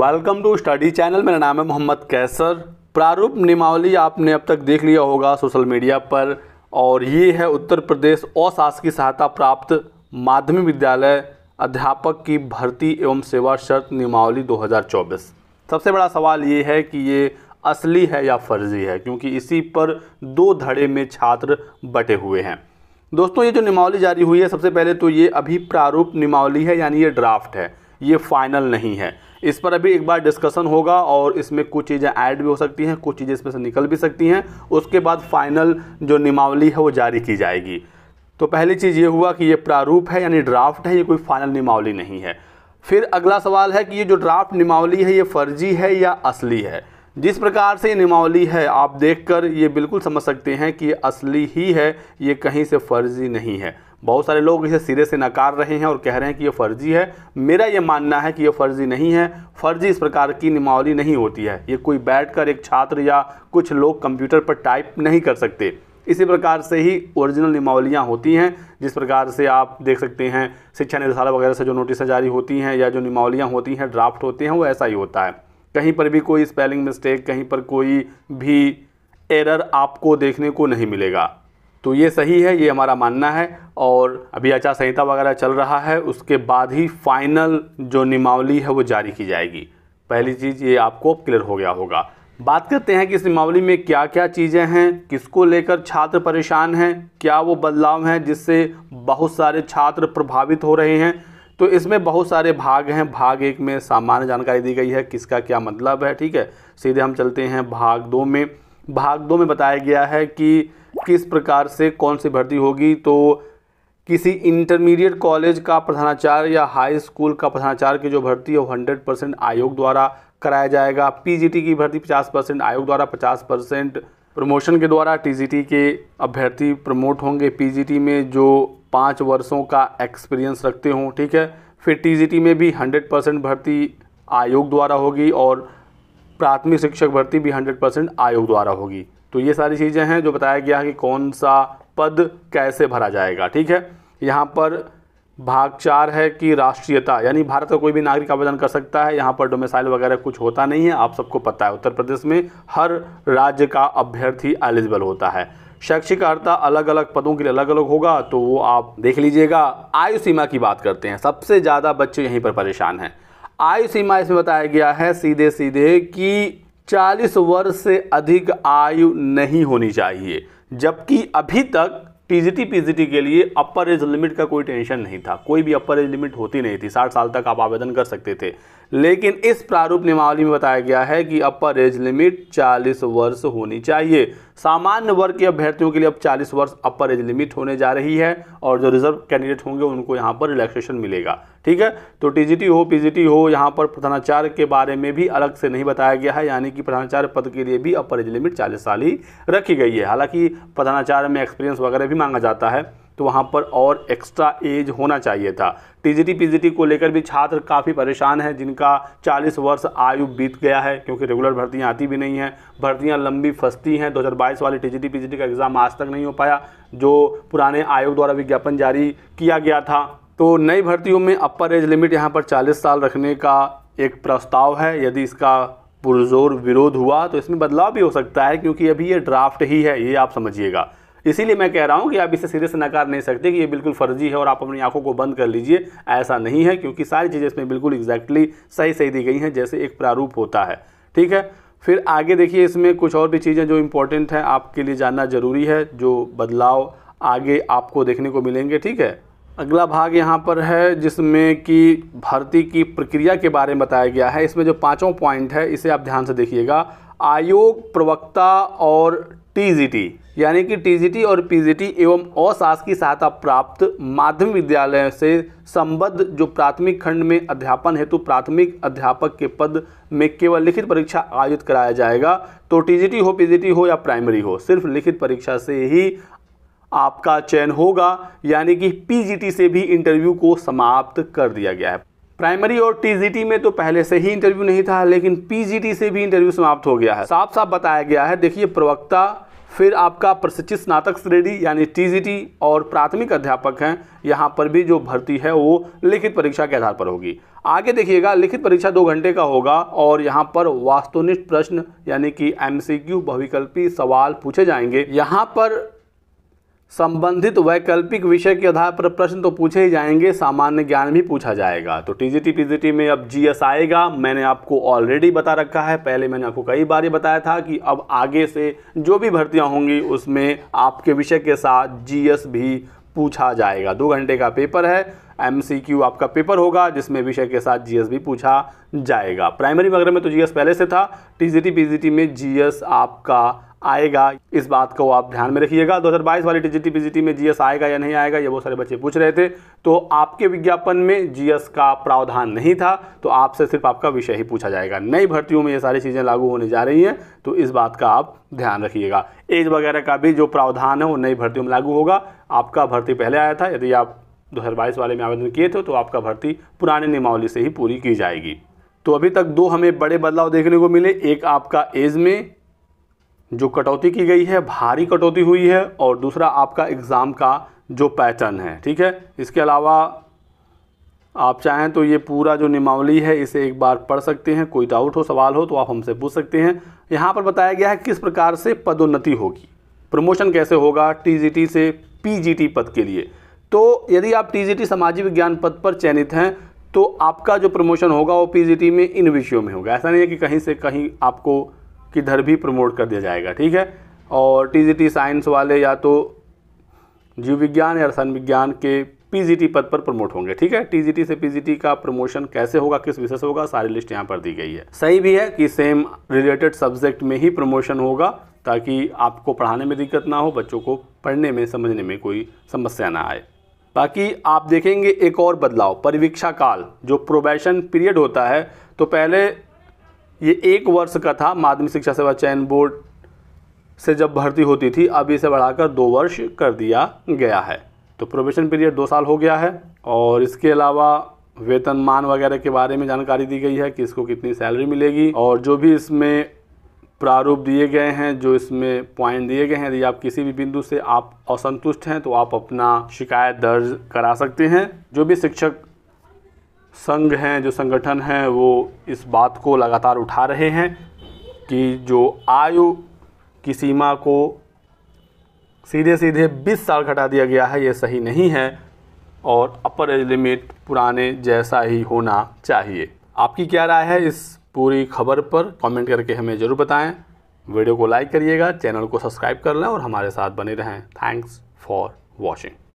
welcome to study channel मेरा नाम है मोहम्मद कैसर प्रारूप निमावली आपने अब तक देख लिया होगा सोशल मीडिया पर और ये है उत्तर प्रदेश अशासकीय सहायता प्राप्त माध्यमिक विद्यालय अध्यापक की भर्ती एवं सेवा शर्त नियमावली 2024 सबसे बड़ा सवाल ये है कि ये असली है या फर्जी है क्योंकि इसी पर दो धड़े में छात्र बटे हुए हैं दोस्तों ये जो नियमावली जारी हुई है सबसे पहले तो ये अभी प्रारूप नियमावली है यानी ये ड्राफ्ट है ये फाइनल नहीं है इस पर अभी एक बार डिस्कशन होगा और इसमें कुछ चीज़ें ऐड भी हो सकती हैं कुछ चीज़ें इसमें से निकल भी सकती हैं उसके बाद फाइनल जो नियमावली है वो जारी की जाएगी तो पहली चीज़ ये हुआ कि ये प्रारूप है यानी ड्राफ्ट है ये कोई फाइनल नियमावली नहीं है फिर अगला सवाल है कि ये जो ड्राफ्ट नियमावली है ये फर्जी है या असली है जिस प्रकार से ये नियमावली है आप देखकर ये बिल्कुल समझ सकते हैं कि ये असली ही है ये कहीं से फर्जी नहीं है बहुत सारे लोग इसे सिरे से नकार रहे हैं और कह रहे हैं कि ये फर्जी है मेरा ये मानना है कि ये फर्जी नहीं है फर्जी इस प्रकार की निमावली नहीं होती है ये कोई बैठकर एक छात्र या कुछ लोग कंप्यूटर पर टाइप नहीं कर सकते इसी प्रकार से ही ओरिजिनल नियमावलियाँ होती हैं जिस प्रकार से आप देख सकते हैं शिक्षा निदेशालय वगैरह से जो नोटिसें जारी होती हैं या जो नियमावलियाँ होती हैं ड्राफ्ट होते हैं वो ऐसा ही होता है कहीं पर भी कोई स्पेलिंग मिस्टेक कहीं पर कोई भी एरर आपको देखने को नहीं मिलेगा तो ये सही है ये हमारा मानना है और अभी आचार संहिता वगैरह चल रहा है उसके बाद ही फाइनल जो नियमावली है वो जारी की जाएगी पहली चीज़ ये आपको क्लियर हो गया होगा बात करते हैं कि इस नियमावली में क्या क्या चीज़ें हैं किसको लेकर छात्र परेशान हैं क्या वो बदलाव हैं जिससे बहुत सारे छात्र प्रभावित हो रहे हैं तो इसमें बहुत सारे भाग हैं भाग एक में सामान्य जानकारी दी गई है किसका क्या मतलब है ठीक है सीधे हम चलते हैं भाग दो में भाग दो में बताया गया है कि किस प्रकार से कौन सी भर्ती होगी तो किसी इंटरमीडिएट कॉलेज का प्रधानाचार्य या हाई स्कूल का प्रधानाचार्य की जो भर्ती है वो हंड्रेड परसेंट आयोग द्वारा कराया जाएगा पीजीटी की भर्ती पचास परसेंट आयोग द्वारा पचास परसेंट प्रमोशन के द्वारा टीजीटी के अभ्यर्थी प्रमोट होंगे पीजीटी में जो पाँच वर्षों का एक्सपीरियंस रखते हों ठीक है फिर टीजीटी में भी हंड्रेड परसेंट भर्ती आयोग द्वारा होगी और प्राथमिक शिक्षक भर्ती भी हंड्रेड परसेंट आयोग द्वारा होगी तो ये सारी चीज़ें हैं जो बताया गया है कि कौन सा पद कैसे भरा जाएगा ठीक है यहाँ पर भाग चार है कि राष्ट्रीयता यानी भारत का कोई भी नागरिक आवेदन कर सकता है यहाँ पर डोमिसाइल वगैरह कुछ होता नहीं है आप सबको पता है उत्तर प्रदेश में हर राज्य का अभ्यर्थी एलिजिबल होता है शैक्षिक अर्ता अलग अलग पदों के लिए अलग अलग होगा तो वो आप देख लीजिएगा आयु सीमा की बात करते हैं सबसे ज़्यादा बच्चे यहीं पर परेशान हैं आयु सीमा इसमें बताया गया है सीधे सीधे कि 40 वर्ष से अधिक आयु नहीं होनी चाहिए जबकि अभी तक पीजीटी पीजीटी के लिए अपर एज लिमिट का कोई टेंशन नहीं था कोई भी अपर एज लिमिट होती नहीं थी साठ साल तक आप आवेदन कर सकते थे लेकिन इस प्रारूप नियमावली में बताया गया है कि अपर एज लिमिट 40 वर्ष होनी चाहिए सामान्य वर्ग के अभ्यर्थियों के लिए अब 40 वर्ष अपर एज लिमिट होने जा रही है और जो रिजर्व कैंडिडेट होंगे उनको यहाँ पर रिलैक्सेशन मिलेगा ठीक है तो टीजीटी हो पीजीटी हो यहाँ पर प्रधानाचार्य के बारे में भी अलग से नहीं बताया गया है यानी कि प्रधानाचार्य पद के लिए भी अपर एज लिमिट चालीस साल ही रखी गई है हालांकि प्रधानाचार्य में एक्सपीरियंस वगैरह भी मांगा जाता है तो वहाँ पर और एक्स्ट्रा एज होना चाहिए था टीजीटी पीजीटी को लेकर भी छात्र काफ़ी परेशान हैं जिनका 40 वर्ष आयु बीत गया है क्योंकि रेगुलर भर्तियाँ आती भी नहीं हैं भर्तियाँ लंबी फंसती हैं 2022 वाले टीजीटी पीजीटी का एग्ज़ाम आज तक नहीं हो पाया जो पुराने आयोग द्वारा विज्ञापन जारी किया गया था तो नई भर्तियों में अपर एज लिमिट यहाँ पर चालीस साल रखने का एक प्रस्ताव है यदि इसका पुरजोर विरोध हुआ तो इसमें बदलाव भी हो सकता है क्योंकि अभी ये ड्राफ्ट ही है ये आप समझिएगा इसीलिए मैं कह रहा हूँ कि आप इसे सिरे से नकार नहीं सकते कि ये बिल्कुल फर्जी है और आप अपनी आंखों को बंद कर लीजिए ऐसा नहीं है क्योंकि सारी चीज़ें इसमें बिल्कुल एग्जैक्टली सही सही दी गई हैं जैसे एक प्रारूप होता है ठीक है फिर आगे देखिए इसमें कुछ और भी चीज़ें जो इम्पोर्टेंट हैं आपके लिए जानना ज़रूरी है जो बदलाव आगे आपको देखने को मिलेंगे ठीक है अगला भाग यहाँ पर है जिसमें कि भर्ती की प्रक्रिया के बारे में बताया गया है इसमें जो पाँचों पॉइंट है इसे आप ध्यान से देखिएगा आयोग प्रवक्ता और टीजीटी यानी कि टीजीटी और पीजीटी एवं अशास की सहायता प्राप्त माध्यमिक विद्यालय से संबद्ध जो प्राथमिक खंड में अध्यापन हेतु तो प्राथमिक अध्यापक के पद में केवल लिखित परीक्षा आयोजित कराया जाएगा तो टीजीटी हो पीजीटी हो या प्राइमरी हो सिर्फ लिखित परीक्षा से ही आपका चयन होगा यानी कि पीजीटी से भी इंटरव्यू को समाप्त कर दिया गया है प्राइमरी और टीजीटी में तो पहले से ही इंटरव्यू नहीं था लेकिन पीजीटी से भी इंटरव्यू समाप्त हो गया है साफ साफ बताया गया है देखिए प्रवक्ता फिर आपका प्रशिक्षित स्नातक श्रेणी यानी टीजीटी और प्राथमिक अध्यापक हैं यहाँ पर भी जो भर्ती है वो लिखित परीक्षा के आधार पर होगी आगे देखिएगा लिखित परीक्षा दो घंटे का होगा और यहाँ पर वास्तुनिष्ठ प्रश्न यानी कि एमसीक्यू सी सवाल पूछे जाएंगे यहाँ पर संबंधित वैकल्पिक विषय के आधार पर प्रश्न तो पूछे ही जाएंगे सामान्य ज्ञान भी पूछा जाएगा तो टीजीटी पीजीटी में अब जीएस आएगा मैंने आपको ऑलरेडी बता रखा है पहले मैंने आपको कई बार ये बताया था कि अब आगे से जो भी भर्तियां होंगी उसमें आपके विषय के साथ जीएस भी पूछा जाएगा दो घंटे का पेपर है एम आपका पेपर होगा जिसमें विषय के साथ जी भी पूछा जाएगा प्राइमरी वगैरह में तो जी पहले से था टी जी में जी आपका आएगा इस बात को आप ध्यान में रखिएगा 2022 वाली टीजीटी पीजीटी में जीएस आएगा या नहीं आएगा ये बहुत सारे बच्चे पूछ रहे थे तो आपके विज्ञापन में जीएस का प्रावधान नहीं था तो आपसे सिर्फ आपका विषय ही पूछा जाएगा नई भर्तियों में ये सारी चीज़ें लागू होने जा रही हैं तो इस बात का आप ध्यान रखिएगा एज वगैरह का भी जो प्रावधान है वो नई भर्तियों में लागू होगा आपका भर्ती पहले आया था यदि आप दो वाले में आवेदन किए थे तो आपका भर्ती पुराने नियमावली से ही पूरी की जाएगी तो अभी तक दो हमें बड़े बदलाव देखने को मिले एक आपका एज में जो कटौती की गई है भारी कटौती हुई है और दूसरा आपका एग्ज़ाम का जो पैटर्न है ठीक है इसके अलावा आप चाहें तो ये पूरा जो नियमावली है इसे एक बार पढ़ सकते हैं कोई डाउट हो सवाल हो तो आप हमसे पूछ सकते हैं यहाँ पर बताया गया है किस प्रकार से पदोन्नति होगी प्रमोशन कैसे होगा टीजीटी से पीजीटी पद के लिए तो यदि आप टीजीटी सामाजिक विज्ञान पद पर चयनित हैं तो आपका जो प्रमोशन होगा वो पीजीटी में इन विषयों में होगा ऐसा नहीं है कि कहीं से कहीं आपको किधर भी प्रमोट कर दिया जाएगा ठीक है और टीजीटी साइंस वाले या तो जीव विज्ञान या रसायन विज्ञान के पीजीटी पद पर प्रमोट होंगे ठीक है टीजीटी से पीजीटी का प्रमोशन कैसे होगा किस विषय से होगा सारी लिस्ट यहाँ पर दी गई है सही भी है कि सेम रिलेटेड सब्जेक्ट में ही प्रमोशन होगा ताकि आपको पढ़ाने में दिक्कत ना हो बच्चों को पढ़ने में समझने में कोई समस्या ना आए बाकी आप देखेंगे एक और बदलाव परिवीक्षा काल जो प्रोबेशन पीरियड होता है तो पहले ये एक वर्ष का था माध्यमिक शिक्षा सेवा चयन बोर्ड से जब भर्ती होती थी अब इसे बढ़ाकर दो वर्ष कर दिया गया है तो प्रोबेशन पीरियड दो साल हो गया है और इसके अलावा वेतनमान वगैरह के बारे में जानकारी दी गई है कि इसको कितनी सैलरी मिलेगी और जो भी इसमें प्रारूप दिए गए हैं जो इसमें पॉइंट दिए गए हैं यदि आप किसी भी बिंदु से आप असंतुष्ट हैं तो आप अपना शिकायत दर्ज करा सकते हैं जो भी शिक्षक संघ हैं जो संगठन हैं वो इस बात को लगातार उठा रहे हैं कि जो आयु की सीमा को सीधे सीधे 20 साल घटा दिया गया है ये सही नहीं है और अपर एज लिमिट पुराने जैसा ही होना चाहिए आपकी क्या राय है इस पूरी खबर पर कमेंट करके हमें ज़रूर बताएं वीडियो को लाइक करिएगा चैनल को सब्सक्राइब कर लें और हमारे साथ बने रहें थैंक्स फॉर वॉचिंग